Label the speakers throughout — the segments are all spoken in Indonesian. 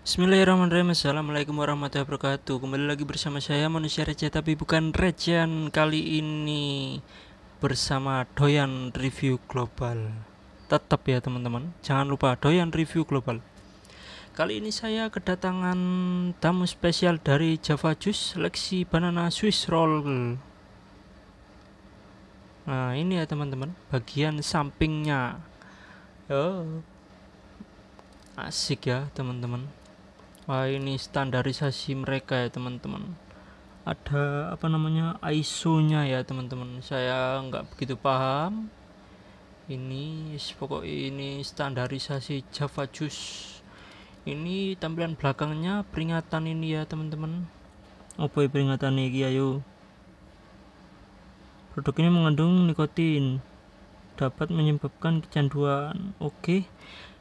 Speaker 1: Bismillahirrahmanirrahim Assalamualaikum warahmatullahi wabarakatuh Kembali lagi bersama saya manusia receh tapi bukan rejan Kali ini bersama Doyan Review Global Tetap ya teman-teman Jangan lupa Doyan Review Global Kali ini saya kedatangan tamu spesial dari Java Juice Seleksi Banana Swiss Roll Nah ini ya teman-teman Bagian sampingnya Oh, asik ya teman-teman Wah ini standarisasi mereka ya teman-teman. Ada apa namanya ISO-nya ya teman-teman. Saya nggak begitu paham. Ini pokok ini standarisasi Java Juice. Ini tampilan belakangnya peringatan ini ya teman-teman. Apa -teman. Ya peringatan ini ayo? Produk ini mengandung nikotin dapat menyebabkan kecanduan. Oke,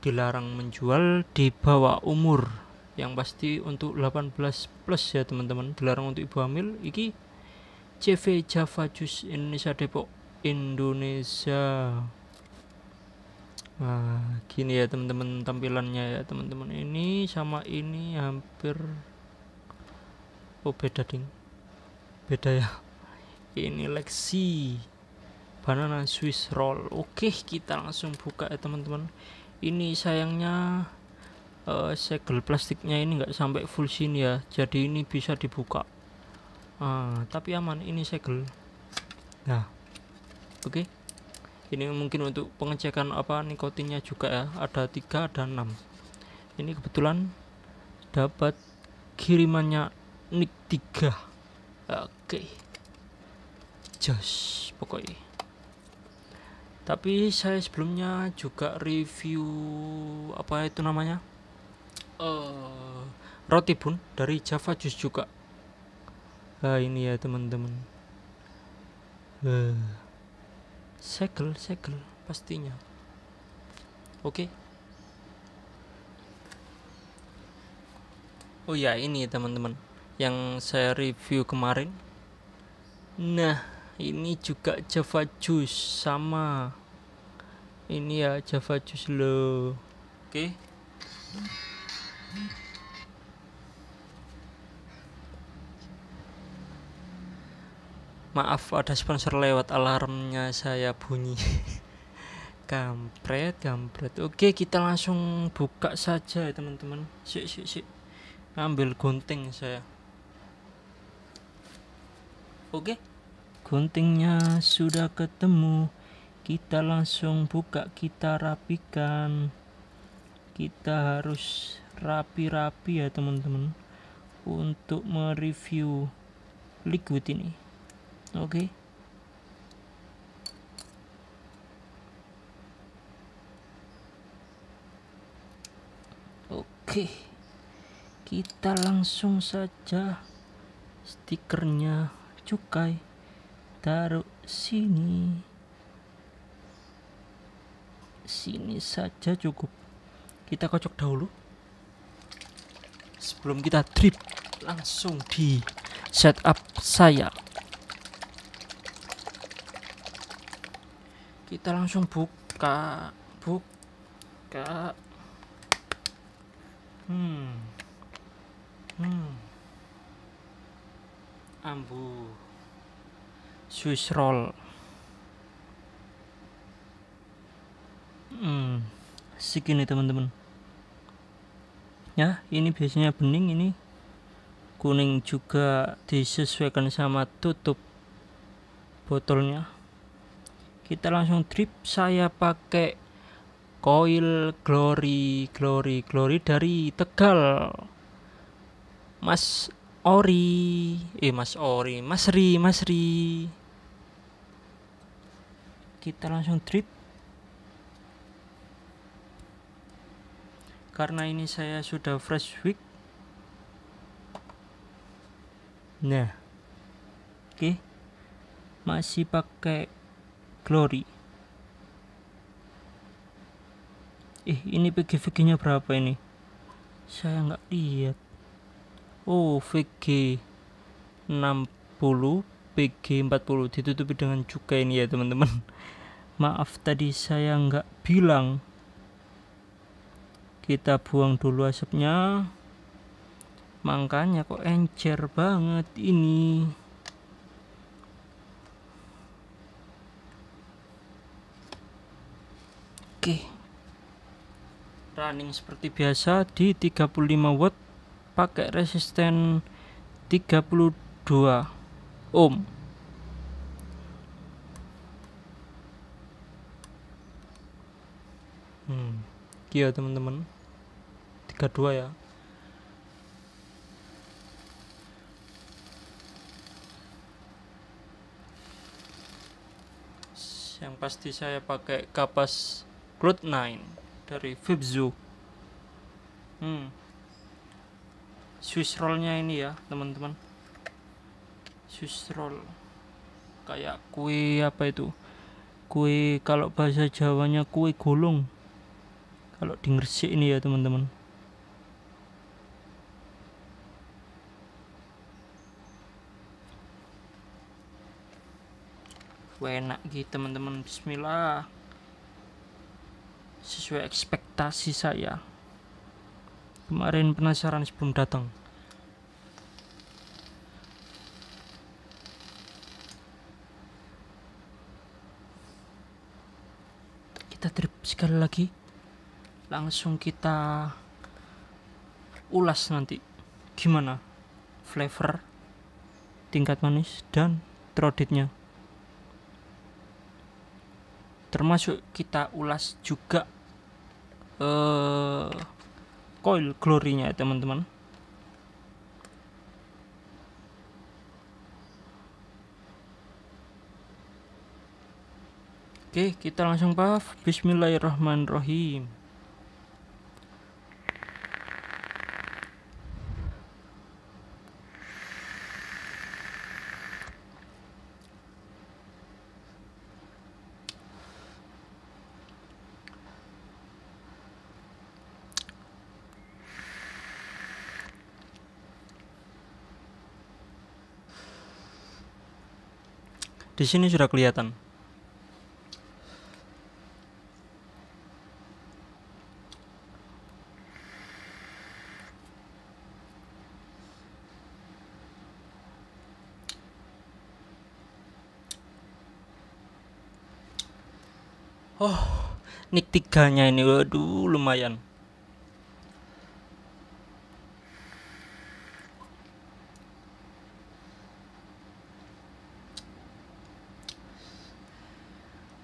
Speaker 1: dilarang menjual di bawah umur yang pasti untuk 18 plus ya teman-teman dilarang untuk ibu hamil iki CV Java Jus Indonesia Depok Indonesia Nah, gini ya teman-teman tampilannya ya teman-teman ini sama ini hampir oh beda ding beda ya ini Lexi banana Swiss roll oke kita langsung buka ya teman-teman ini sayangnya uh, segel plastiknya ini enggak sampai full sini ya jadi ini bisa dibuka uh, tapi aman ini segel nah oke okay. ini mungkin untuk pengecekan apa nikotinnya juga ya ada tiga dan enam ini kebetulan dapat kirimannya nik tiga oke okay. jos pokoknya tapi saya sebelumnya juga review apa itu namanya Eh, roti pun dari Java juice juga nah ini ya teman-teman uh, segel segel pastinya oke okay. oh ya ini ya, teman-teman yang saya review kemarin nah ini juga Java juice sama ini ya Java juice lo oke okay. Maaf ada sponsor lewat alarmnya saya bunyi Kampret kampret Oke kita langsung buka saja ya teman-teman Sik sik sik Ambil gunting saya Oke Guntingnya sudah ketemu Kita langsung buka kita rapikan Kita harus rapi-rapi ya teman-teman untuk mereview liquid ini oke okay. Oke, kita langsung saja stikernya cukai taruh sini. Sini saja cukup. Kita kocok dahulu sebelum kita drip langsung di setup saya kita langsung buka buka hmm hmm ambu Swiss roll hmm segini teman-teman ya ini biasanya bening ini kuning juga disesuaikan sama tutup botolnya kita langsung drip saya pakai coil glory glory glory dari Tegal Mas Ori eh Mas Ori Mas Ri Mas Ri kita langsung drip karena ini saya sudah fresh week nah oke okay. masih pakai glory eh ini VG-VG nya berapa ini saya nggak lihat oh VG 60 PG 40 ditutupi dengan cukai ini ya teman-teman maaf tadi saya nggak bilang kita buang dulu asapnya makanya kok encer banget ini oke running seperti biasa di 35 watt pakai resisten 32 ohm hmm. Kia teman-teman 32 ya yang pasti saya pakai kapas Cloud 9 dari Fibzu hmm Swiss rollnya ini ya teman-teman Swiss roll kayak kue apa itu kue kalau bahasa Jawanya kue gulung kalau di ini ya teman-teman enak gitu teman-teman bismillah sesuai ekspektasi saya kemarin penasaran sebelum datang kita trip sekali lagi langsung kita ulas nanti gimana flavor tingkat manis dan troditnya termasuk kita ulas juga eh, coil glory-nya ya, teman-teman Oke, kita langsung puff Bismillahirrahmanirrahim. Di sini sudah kelihatan. Oh, nick tiganya ini, waduh lumayan.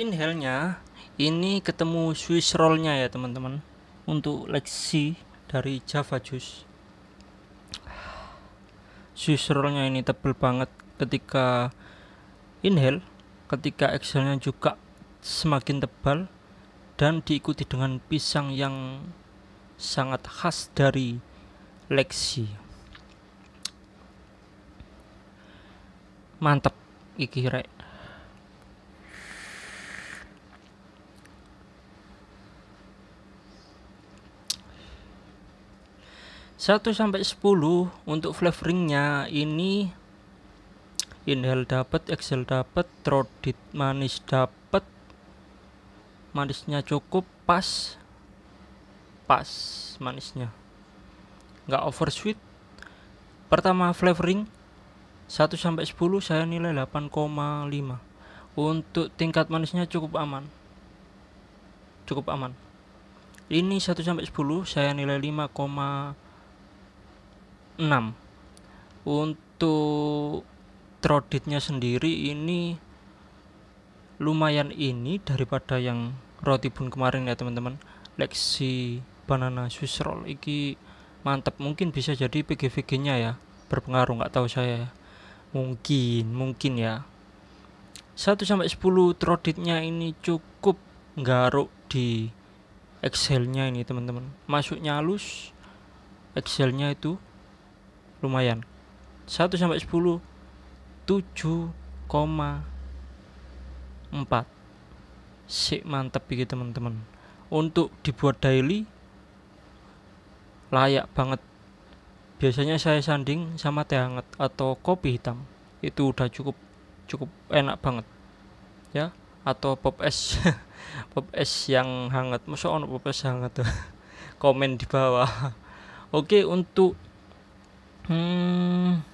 Speaker 1: inhale-nya ini ketemu Swiss roll-nya ya teman-teman untuk Lexi dari Java Juice Swiss roll-nya ini tebel banget ketika inhale ketika exhale-nya juga semakin tebal dan diikuti dengan pisang yang sangat khas dari Lexi mantap iki rek 1 sampai 10 untuk flavoringnya ini inhale dapat, exhale dapat, trodit manis dapat. Manisnya cukup pas. Pas manisnya. nggak over sweet. Pertama flavoring 1 sampai 10 saya nilai 8,5. Untuk tingkat manisnya cukup aman. Cukup aman. Ini 1 sampai 10 saya nilai 5, 6 untuk troditnya sendiri ini lumayan ini daripada yang roti bun kemarin ya teman-teman Lexi banana Swiss roll iki mantap mungkin bisa jadi PGVG nya ya berpengaruh nggak tahu saya ya. mungkin mungkin ya 1 sampai 10 troditnya ini cukup garuk di Excelnya ini teman-teman masuknya halus Excelnya itu lumayan 1 sampai 10 7,4 sik mantep gitu teman-teman untuk dibuat daily layak banget biasanya saya sanding sama teh hangat atau kopi hitam itu udah cukup cukup enak banget ya atau pop es pop es yang hangat masa ono pop es hangat tuh komen di bawah oke untuk Hmm,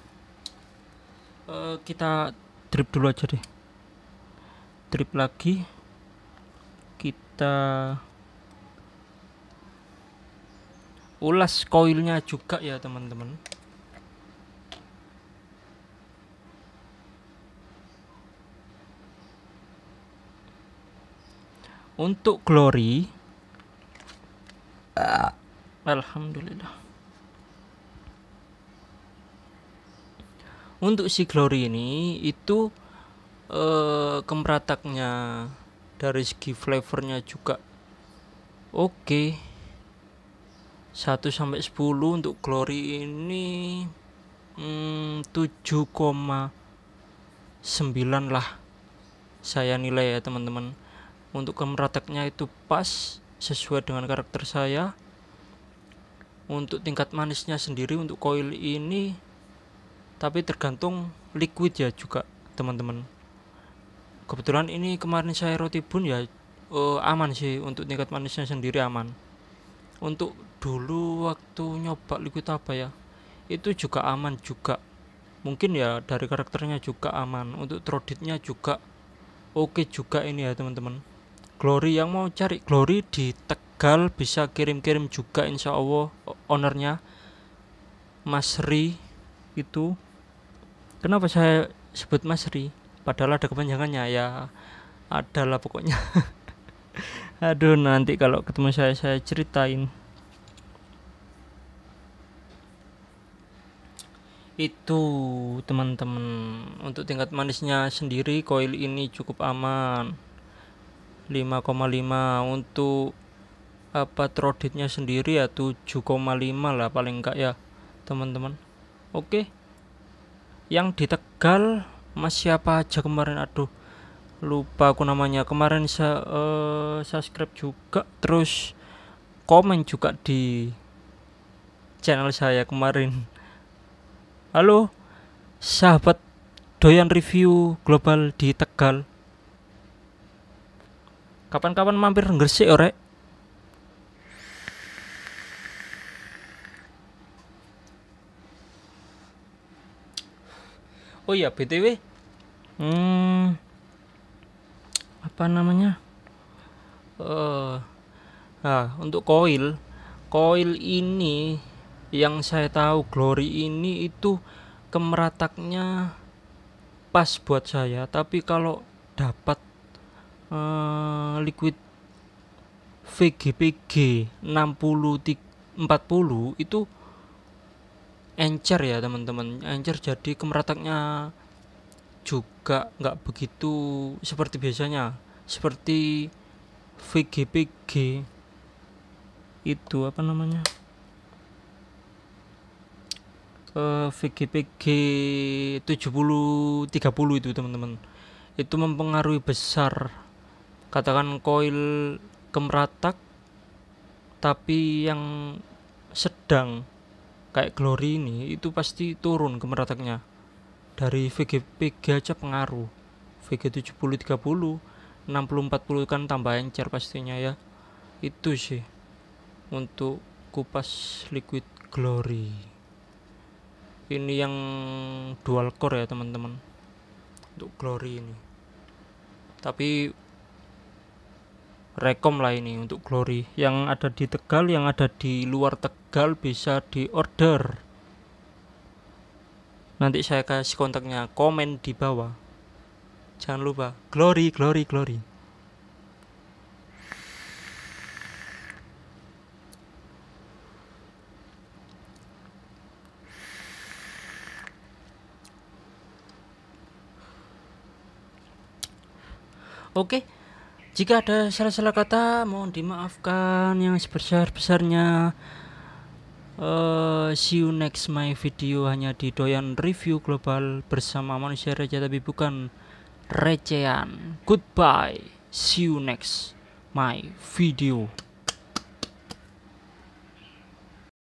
Speaker 1: uh, kita drip dulu aja deh. Drip lagi. Kita ulas koilnya juga ya teman-teman. Untuk glory. Uh. Alhamdulillah. untuk si Glory ini itu eh, kemerataknya dari segi flavornya juga oke okay. 1 sampai 10 untuk Glory ini hmm, 7,9 lah saya nilai ya teman-teman untuk kemerataknya itu pas sesuai dengan karakter saya untuk tingkat manisnya sendiri untuk koil ini tapi tergantung liquid ya juga teman-teman kebetulan ini kemarin saya roti bun ya uh, aman sih untuk tingkat manisnya sendiri aman untuk dulu waktu nyoba liquid apa ya itu juga aman juga mungkin ya dari karakternya juga aman untuk troditnya juga oke juga ini ya teman-teman glory yang mau cari glory di Tegal bisa kirim-kirim juga insya Allah ownernya Mas Ri itu kenapa saya sebut Mas Ri padahal ada kepanjangannya ya adalah pokoknya aduh nanti kalau ketemu saya saya ceritain itu teman-teman untuk tingkat manisnya sendiri koil ini cukup aman 5,5 untuk apa troditnya sendiri ya 7,5 lah paling enggak ya teman-teman oke yang di Tegal Mas siapa aja kemarin aduh lupa aku namanya kemarin saya uh, eh, subscribe juga terus komen juga di channel saya kemarin halo sahabat doyan review global di Tegal kapan-kapan mampir ngersi, orek oh iya btw hmm, apa namanya uh, nah untuk koil koil ini yang saya tahu glory ini itu kemerataknya pas buat saya tapi kalau dapat uh, liquid VGPG 60 40 itu encer ya teman-teman encer jadi kemerataknya juga nggak begitu seperti biasanya seperti VGPG itu apa namanya eh, VGPG tiga puluh itu teman-teman itu mempengaruhi besar katakan koil kemeratak tapi yang sedang kayak Glory ini itu pasti turun kemerataknya dari VGP 3 aja pengaruh VG70 30 60 40 kan tambah encer pastinya ya itu sih untuk kupas liquid glory ini yang dual core ya teman-teman untuk glory ini tapi rekom lah ini untuk glory yang ada di Tegal yang ada di luar Tegal bisa di order nanti saya kasih kontaknya komen di bawah jangan lupa glory glory glory Oke, okay jika ada salah-salah kata, mohon dimaafkan yang sebesar-besarnya. Uh, see you next my video hanya di Doyan Review Global bersama manusia raja tapi bukan recehan. Goodbye. See you next my video.